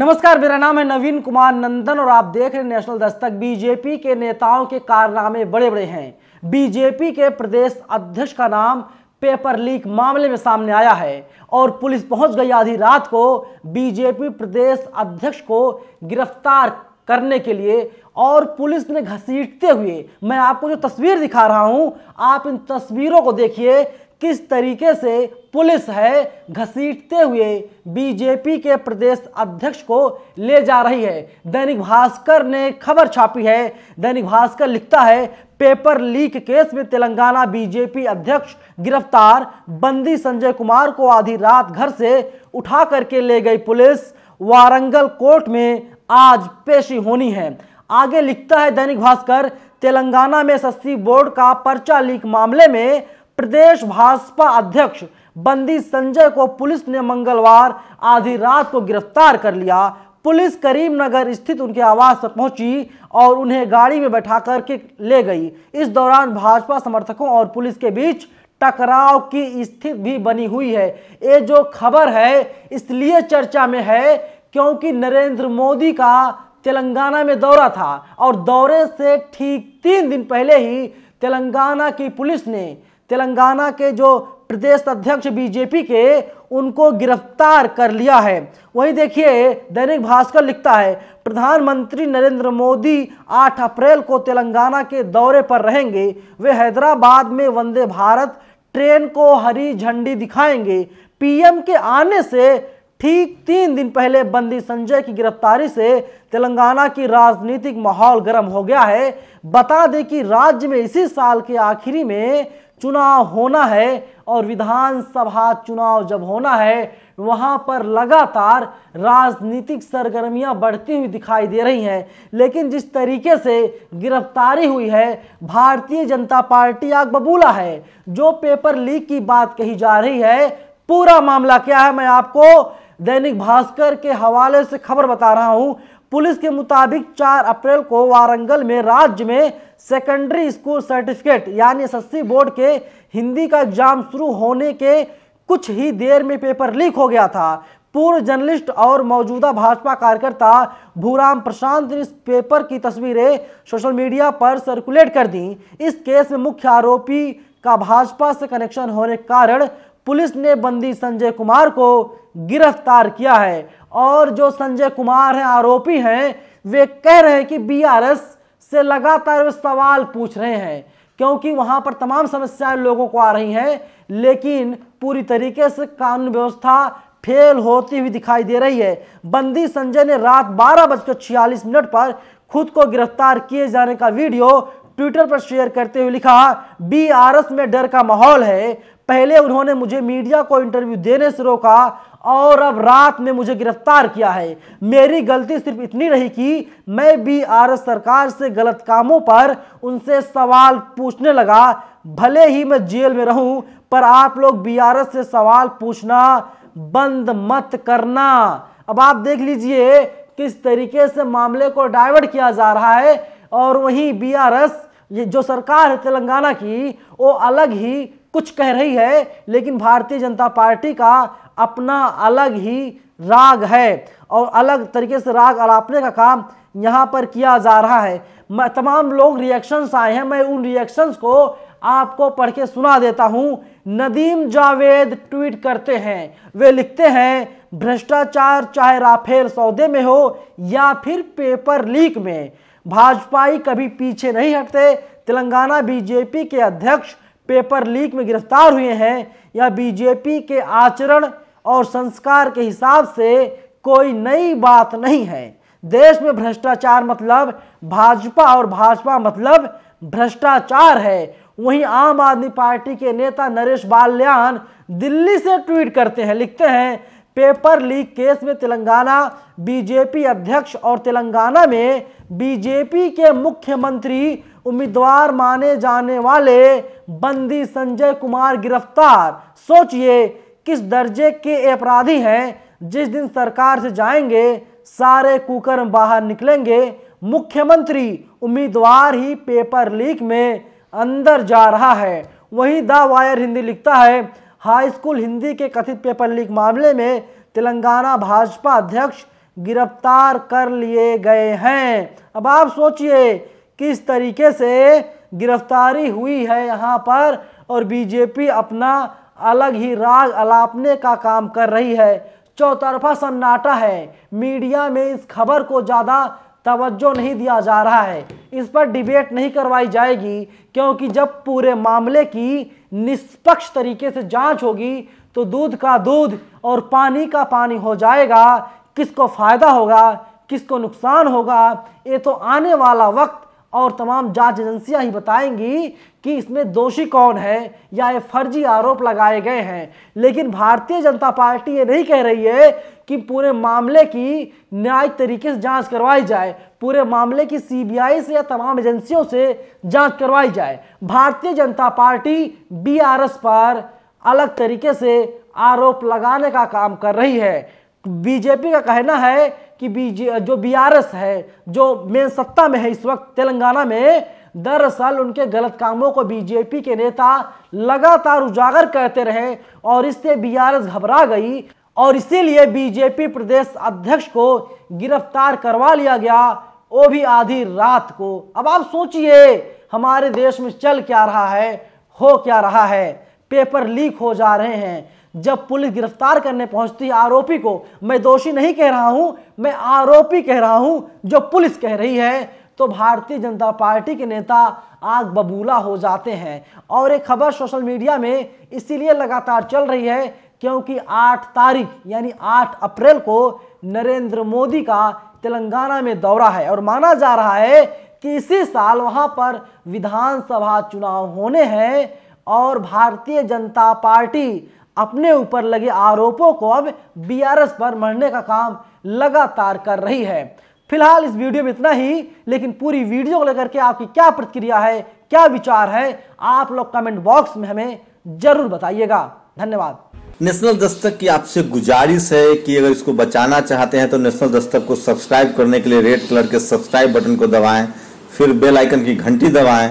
नमस्कार मेरा नाम है नवीन कुमार नंदन और आप देख रहे हैं नेशनल दस्तक बीजेपी के नेताओं के कारनामे बड़े बड़े हैं बीजेपी के प्रदेश अध्यक्ष का नाम पेपर लीक मामले में सामने आया है और पुलिस पहुंच गई आधी रात को बीजेपी प्रदेश अध्यक्ष को गिरफ्तार करने के लिए और पुलिस ने घसीटते हुए मैं आपको जो तस्वीर दिखा रहा हूं आप इन तस्वीरों को देखिए किस तरीके से पुलिस है घसीटते हुए बीजेपी के प्रदेश अध्यक्ष को ले जा रही है दैनिक भास्कर ने खबर छापी है दैनिक भास्कर लिखता है पेपर लीक केस में तेलंगाना बीजेपी अध्यक्ष गिरफ्तार बंदी संजय कुमार को आधी रात घर से उठा करके ले गई पुलिस वारंगल कोर्ट में आज पेशी होनी है आगे लिखता है दैनिक भास्कर तेलंगाना में एस बोर्ड का पर्चा लीक मामले में प्रदेश भाजपा अध्यक्ष बंदी संजय को पुलिस ने मंगलवार आधी रात को गिरफ्तार कर लिया पुलिस करीमनगर स्थित उनके आवास पर पहुंची और उन्हें गाड़ी में बैठा करके ले गई इस दौरान भाजपा समर्थकों और पुलिस के बीच टकराव की स्थिति भी बनी हुई है ये जो खबर है इसलिए चर्चा में है क्योंकि नरेंद्र मोदी का तेलंगाना में दौरा था और दौरे से ठीक तीन दिन पहले ही तेलंगाना की पुलिस ने तेलंगाना के जो प्रदेश अध्यक्ष बीजेपी के उनको गिरफ्तार कर लिया है वहीं देखिए दैनिक भास्कर लिखता है प्रधानमंत्री नरेंद्र मोदी 8 अप्रैल को तेलंगाना के दौरे पर रहेंगे वे हैदराबाद में वंदे भारत ट्रेन को हरी झंडी दिखाएंगे पीएम के आने से ठीक तीन दिन पहले बंदी संजय की गिरफ्तारी से तेलंगाना की राजनीतिक माहौल गर्म हो गया है बता दें कि राज्य में इसी साल के आखिरी में चुनाव होना है और विधानसभा चुनाव जब होना है वहाँ पर लगातार राजनीतिक सरगर्मियाँ बढ़ती हुई दिखाई दे रही हैं लेकिन जिस तरीके से गिरफ्तारी हुई है भारतीय जनता पार्टी आग बबूला है जो पेपर लीक की बात कही जा रही है पूरा मामला क्या है मैं आपको दैनिक भास्कर के हवाले से खबर बता रहा हूँ पुलिस के मुताबिक 4 अप्रैल को वारंगल में राज्य में सेकेंडरी स्कूल सर्टिफिकेट यानी एस बोर्ड के हिंदी का एग्जाम शुरू होने के कुछ ही देर में पेपर लीक हो गया था पूर्व जर्नलिस्ट और मौजूदा भाजपा कार्यकर्ता भूराम प्रशांत ने इस पेपर की तस्वीरें सोशल मीडिया पर सर्कुलेट कर दी इस केस में मुख्य आरोपी का भाजपा से कनेक्शन होने के कारण पुलिस ने बंदी संजय कुमार को गिरफ्तार किया है और जो संजय कुमार हैं आरोपी हैं वे कह रहे हैं कि बीआरएस से लगातार वे सवाल पूछ रहे हैं क्योंकि वहां पर तमाम समस्याएं लोगों को आ रही हैं लेकिन पूरी तरीके से कानून व्यवस्था फेल होती हुई दिखाई दे रही है बंदी संजय ने रात बारह बजकर छियालीस मिनट पर खुद को गिरफ्तार किए जाने का वीडियो ट्विटर पर शेयर करते हुए लिखा बीआरएस में डर का माहौल है पहले उन्होंने मुझे मीडिया को इंटरव्यू देने से रोका और अब रात में मुझे गिरफ्तार किया है मेरी गलती सिर्फ इतनी रही कि मैं भी आर सरकार से गलत कामों पर उनसे सवाल पूछने लगा भले ही मैं जेल में रहूं पर आप लोग बी से सवाल पूछना बंद मत करना अब आप देख लीजिए किस तरीके से मामले को डाइवर्ट किया जा रहा है और वहीं बी ये जो सरकार है तेलंगाना की वो अलग ही कुछ कह रही है लेकिन भारतीय जनता पार्टी का अपना अलग ही राग है और अलग तरीके से राग अलापने का काम यहाँ पर किया जा रहा है मैं तमाम लोग रिएक्शंस आए हैं मैं उन रिएक्शंस को आपको पढ़ के सुना देता हूँ नदीम जावेद ट्वीट करते हैं वे लिखते हैं भ्रष्टाचार चाहे राफेल सौदे में हो या फिर पेपर लीक में भाजपाई कभी पीछे नहीं हटते तेलंगाना बीजेपी के अध्यक्ष पेपर लीक में गिरफ्तार हुए हैं या बीजेपी के आचरण और संस्कार के हिसाब से कोई नई बात नहीं है देश में भ्रष्टाचार मतलब भाजपा और भाजपा मतलब भ्रष्टाचार है वहीं आम आदमी पार्टी के नेता नरेश बाल्यान दिल्ली से ट्वीट करते हैं लिखते हैं पेपर लीक केस में तेलंगाना बीजेपी अध्यक्ष और तेलंगाना में बीजेपी के मुख्यमंत्री उम्मीदवार माने जाने वाले बंदी संजय कुमार गिरफ्तार सोचिए किस दर्जे के अपराधी हैं जिस दिन सरकार से जाएंगे सारे कुकर बाहर निकलेंगे मुख्यमंत्री उम्मीदवार ही पेपर लीक में अंदर जा रहा है वहीं द वायर हिंदी लिखता है हाई स्कूल हिंदी के कथित पेपर लीक मामले में तेलंगाना भाजपा अध्यक्ष गिरफ्तार कर लिए गए हैं अब आप सोचिए किस तरीके से गिरफ्तारी हुई है यहाँ पर और बीजेपी अपना अलग ही राग अलापने का काम कर रही है चौतरफा सन्नाटा है मीडिया में इस खबर को ज़्यादा तवज्जो नहीं दिया जा रहा है इस पर डिबेट नहीं करवाई जाएगी क्योंकि जब पूरे मामले की निष्पक्ष तरीके से जांच होगी तो दूध का दूध और पानी का पानी हो जाएगा किसको फ़ायदा होगा किसको नुकसान होगा ये तो आने वाला वक्त और तमाम जांच एजेंसियां ही बताएंगी कि इसमें दोषी कौन है या ये फर्जी आरोप लगाए गए हैं लेकिन भारतीय जनता पार्टी ये नहीं कह रही है कि पूरे मामले की न्यायिक तरीके से जांच करवाई जाए पूरे मामले की सीबीआई से या तमाम एजेंसियों से जांच करवाई जाए भारतीय जनता पार्टी बीआरएस पर अलग तरीके से आरोप लगाने का काम कर रही है बीजेपी का कहना है कि बीजे जो बीआरएस है जो मेन सत्ता में है इस वक्त तेलंगाना में दरअसल उनके गलत कामों को बीजेपी के नेता लगातार उजागर करते रहे और इससे बीआरएस घबरा गई और इसीलिए बीजेपी प्रदेश अध्यक्ष को गिरफ्तार करवा लिया गया वो भी आधी रात को अब आप सोचिए हमारे देश में चल क्या रहा है हो क्या रहा है पेपर लीक हो जा रहे हैं जब पुलिस गिरफ्तार करने पहुंचती है आरोपी को मैं दोषी नहीं कह रहा हूं मैं आरोपी कह रहा हूं जो पुलिस कह रही है तो भारतीय जनता पार्टी के नेता आग बबूला हो जाते हैं और एक खबर सोशल मीडिया में इसीलिए लगातार चल रही है क्योंकि 8 तारीख यानी 8 अप्रैल को नरेंद्र मोदी का तेलंगाना में दौरा है और माना जा रहा है कि इसी साल वहां पर विधानसभा चुनाव होने हैं और भारतीय जनता पार्टी अपने ऊपर लगे आरोपों को अब बीआरएस पर मरने का काम लगातार कर रही है फिलहाल इस वीडियो में इतना ही लेकिन पूरी वीडियो को लेकर के आपकी क्या प्रतिक्रिया है क्या विचार है आप लोग कमेंट बॉक्स में हमें जरूर बताइएगा धन्यवाद नेशनल दस्तक की आपसे गुजारिश है कि अगर इसको बचाना चाहते हैं तो नेशनल दस्तक को सब्सक्राइब करने के लिए रेड कलर के सब्सक्राइब बटन को दबाएं फिर बेल आइकन की घंटी दबाएं